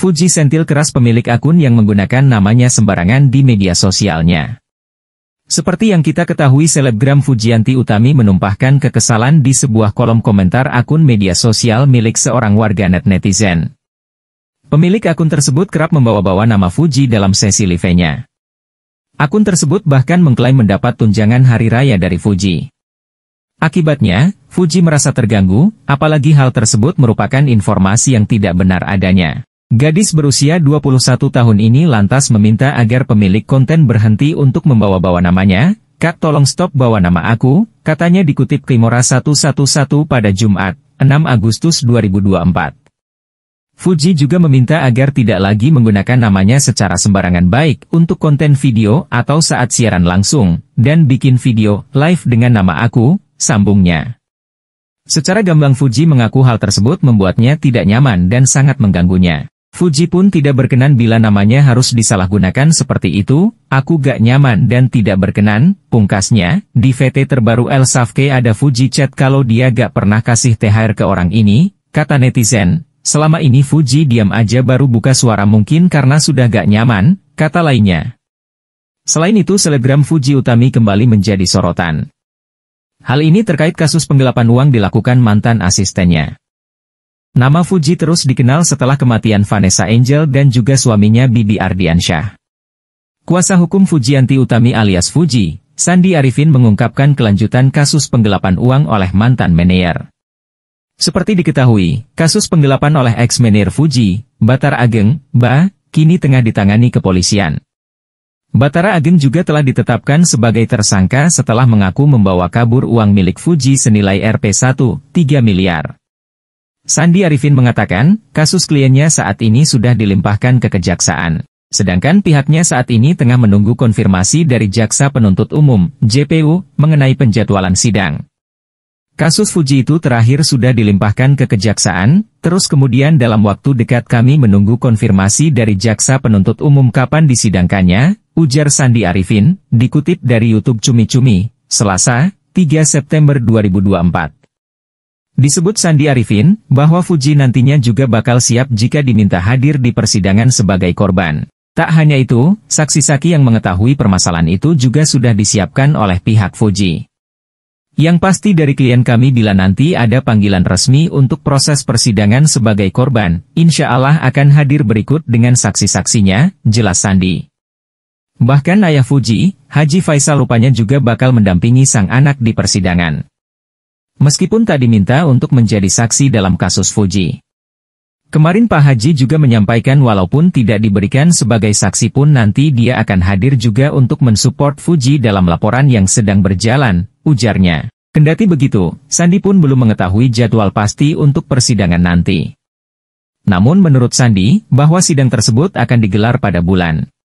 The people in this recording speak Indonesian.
Fuji sentil keras pemilik akun yang menggunakan namanya sembarangan di media sosialnya. Seperti yang kita ketahui selebgram Fujianti Utami menumpahkan kekesalan di sebuah kolom komentar akun media sosial milik seorang warganet netizen. Pemilik akun tersebut kerap membawa-bawa nama Fuji dalam sesi live-nya. Akun tersebut bahkan mengklaim mendapat tunjangan hari raya dari Fuji. Akibatnya, Fuji merasa terganggu, apalagi hal tersebut merupakan informasi yang tidak benar adanya. Gadis berusia 21 tahun ini lantas meminta agar pemilik konten berhenti untuk membawa-bawa namanya, Kak tolong stop bawa nama aku, katanya dikutip Timora 111 pada Jumat, 6 Agustus 2024. Fuji juga meminta agar tidak lagi menggunakan namanya secara sembarangan baik untuk konten video atau saat siaran langsung, dan bikin video live dengan nama aku, sambungnya. Secara gamblang Fuji mengaku hal tersebut membuatnya tidak nyaman dan sangat mengganggunya. Fuji pun tidak berkenan bila namanya harus disalahgunakan seperti itu, aku gak nyaman dan tidak berkenan, pungkasnya, di VT terbaru El Safke ada Fuji chat kalau dia gak pernah kasih THR ke orang ini, kata netizen, selama ini Fuji diam aja baru buka suara mungkin karena sudah gak nyaman, kata lainnya. Selain itu selebgram Fuji Utami kembali menjadi sorotan. Hal ini terkait kasus penggelapan uang dilakukan mantan asistennya. Nama Fuji terus dikenal setelah kematian Vanessa Angel dan juga suaminya Bibi Ardiansyah. Kuasa hukum Fujianti Utami alias Fuji, Sandi Arifin mengungkapkan kelanjutan kasus penggelapan uang oleh mantan manajer. Seperti diketahui, kasus penggelapan oleh ex-manajer Fuji, Batar Ageng, Ba, kini tengah ditangani kepolisian. Batara Ageng juga telah ditetapkan sebagai tersangka setelah mengaku membawa kabur uang milik Fuji senilai rp 1,3 miliar. Sandi Arifin mengatakan, kasus kliennya saat ini sudah dilimpahkan ke kejaksaan. Sedangkan pihaknya saat ini tengah menunggu konfirmasi dari Jaksa Penuntut Umum, JPU, mengenai penjadwalan sidang. Kasus Fuji itu terakhir sudah dilimpahkan ke kejaksaan, terus kemudian dalam waktu dekat kami menunggu konfirmasi dari jaksa penuntut umum kapan disidangkannya, ujar Sandi Arifin, dikutip dari YouTube Cumi Cumi, Selasa, 3 September 2024. Disebut Sandi Arifin, bahwa Fuji nantinya juga bakal siap jika diminta hadir di persidangan sebagai korban. Tak hanya itu, saksi-saksi yang mengetahui permasalahan itu juga sudah disiapkan oleh pihak Fuji. Yang pasti dari klien kami bila nanti ada panggilan resmi untuk proses persidangan sebagai korban, insya Allah akan hadir berikut dengan saksi-saksinya, jelas Sandi. Bahkan ayah Fuji, Haji Faisal rupanya juga bakal mendampingi sang anak di persidangan. Meskipun tak diminta untuk menjadi saksi dalam kasus Fuji. Kemarin Pak Haji juga menyampaikan walaupun tidak diberikan sebagai saksi pun nanti dia akan hadir juga untuk mensupport Fuji dalam laporan yang sedang berjalan, ujarnya. Kendati begitu, Sandi pun belum mengetahui jadwal pasti untuk persidangan nanti. Namun menurut Sandi, bahwa sidang tersebut akan digelar pada bulan